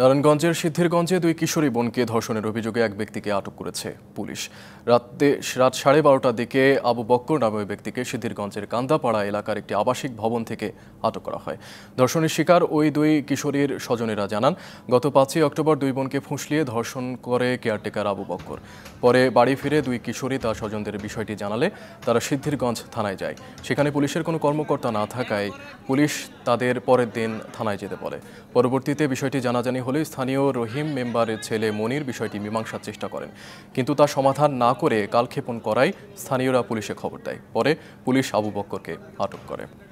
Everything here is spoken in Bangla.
নারায়ণগঞ্জের সিদ্ধিরগঞ্জে দুই কিশোরী বোনকে ধর্ষণের অভিযোগে এক ব্যক্তিকে আটক করেছে পুলিশ রাতে রাত সাড়ে বারোটার দিকে আবু বক্কর নামে ওই ব্যক্তিকে সিদ্ধিরগঞ্জের কান্দাপাড়া এলাকার একটি আবাসিক ভবন থেকে আটক করা হয় ধর্ষণের শিকার ওই দুই কিশোরীর স্বজনেরা জানান গত পাঁচই অক্টোবর দুই বোনকে ফুঁসলিয়ে ধর্ষণ করে কেয়ারটেকার আবু বক্কর পরে বাড়ি ফিরে দুই কিশোরী তার স্বজনদের বিষয়টি জানালে তারা সিদ্ধিরগঞ্জ থানায় যায় সেখানে পুলিশের কোনো কর্মকর্তা না থাকায় পুলিশ তাদের পরের দিন থানায় যেতে বলে পরবর্তীতে বিষয়টি জানাজানি হলে স্থানীয় রহিম মেম্বারের ছেলে মনির বিষয়টি মীমাংসার চেষ্টা করেন কিন্তু তা সমাধান না করে কালক্ষেপণ করায় স্থানীয়রা পুলিশে খবর দেয় পরে পুলিশ আবু বক্করকে আটক করে